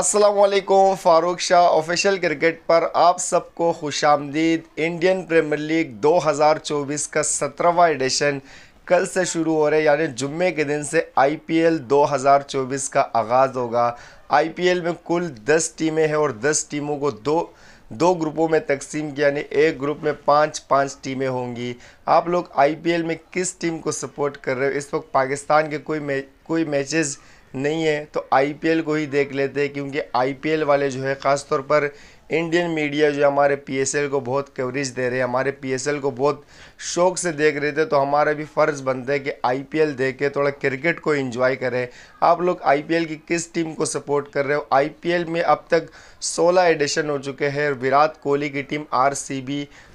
असलकुम Farooq Shah official cricket पर आप सबको खुश आमदीद इंडियन प्रीमियर लीग 2024 का सत्रहवा एडिशन कल से शुरू हो रहे यानी जुम्मे के दिन से आईपीएल 2024 का आगाज़ होगा आईपीएल में कुल 10 टीमें हैं और 10 टीमों को दो दो ग्रुपों में तकसीम किया यानी एक ग्रुप में पांच पांच टीमें होंगी आप लोग आईपीएल में किस टीम को सपोर्ट कर रहे हो इस वक्त पाकिस्तान के कोई मै, कोई मैचेज़ नहीं है तो आईपीएल को ही देख लेते हैं क्योंकि आईपीएल वाले जो है ख़ास तौर पर इंडियन मीडिया जो हमारे पीएसएल को बहुत कवरेज दे रहे हैं हमारे पीएसएल को बहुत शौक से देख रहे थे तो हमारा भी फ़र्ज़ बनता है कि आईपीएल देख के थोड़ा क्रिकेट को एंजॉय करें आप लोग आईपीएल की किस टीम को सपोर्ट कर रहे हो आईपीएल में अब तक 16 एडिशन हो चुके हैं विराट कोहली की टीम आर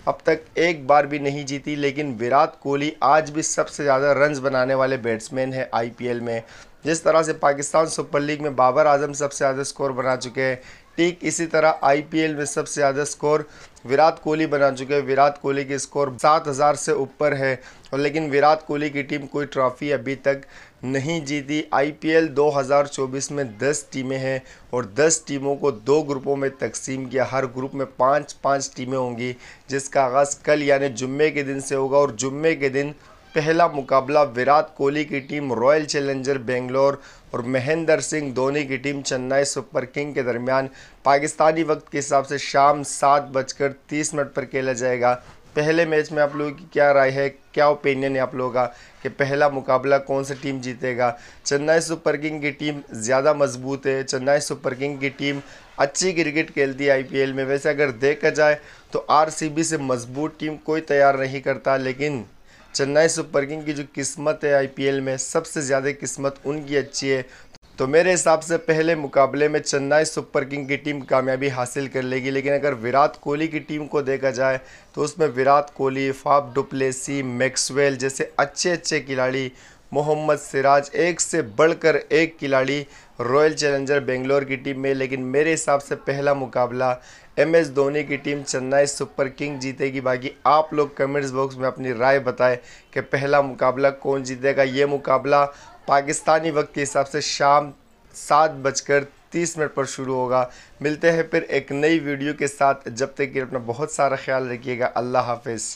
अब तक एक बार भी नहीं जीती लेकिन विराट कोहली आज भी सबसे ज़्यादा रन्स बनाने वाले बैट्समैन है आई में जिस तरह से पाकिस्तान सुपर लीग में बाबर आजम सबसे ज़्यादा स्कोर बना चुके हैं ठीक इसी तरह आईपीएल में सबसे ज़्यादा स्कोर विराट कोहली बना चुके हैं विराट कोहली के स्कोर सात हज़ार से ऊपर है और लेकिन विराट कोहली की टीम कोई ट्रॉफ़ी अभी तक नहीं जीती आईपीएल 2024 में 10 टीमें हैं और 10 टीमों को दो ग्रुपों में तकसीम किया हर ग्रुप में पांच पांच टीमें होंगी जिसका आगाज़ कल यानी जुम्मे के दिन से होगा और जुम्मे के दिन पहला मुकाबला विराट कोहली की टीम रॉयल चैलेंजर बेंगलोर और महेंद्र सिंह धोनी की टीम चेन्नई सुपर किंग के दरमियान पाकिस्तानी वक्त के हिसाब से शाम सात बजकर तीस मिनट पर खेला जाएगा पहले मैच में आप लोगों की क्या राय है क्या ओपिनियन है आप लोगों का कि पहला मुकाबला कौन सा टीम जीतेगा चेन्नई सुपर किंग की टीम ज़्यादा मजबूत है चेन्नई सुपर किंग की टीम अच्छी क्रिकेट खेलती है आईपीएल में वैसे अगर देखा जाए तो आरसीबी से मजबूत टीम कोई तैयार नहीं करता लेकिन चेन्नई सुपर किंग की जो किस्मत है आईपीएल में सबसे ज़्यादा किस्मत उनकी अच्छी है तो मेरे हिसाब से पहले मुकाबले में चेन्नई सुपर किंग की टीम कामयाबी हासिल कर लेगी लेकिन अगर विराट कोहली की टीम को देखा जाए तो उसमें Virat Kohli Faf du Plessis Maxwell जैसे अच्छे अच्छे खिलाड़ी मोहम्मद सिराज एक से बढ़कर एक खिलाड़ी रॉयल चैलेंजर बेंगलोर की टीम में लेकिन मेरे हिसाब से पहला मुकाबला एम एस धोनी की टीम चेन्नई सुपर किंग जीतेगी बाकी आप लोग कमेंट्स बॉक्स में अपनी राय बताएं कि पहला मुकाबला कौन जीतेगा ये मुकाबला पाकिस्तानी वक्त के हिसाब से शाम सात बजकर तीस मिनट पर शुरू होगा मिलते हैं फिर एक नई वीडियो के साथ जब तक कि अपना बहुत सारा ख्याल रखिएगा अल्लाह हाफिज़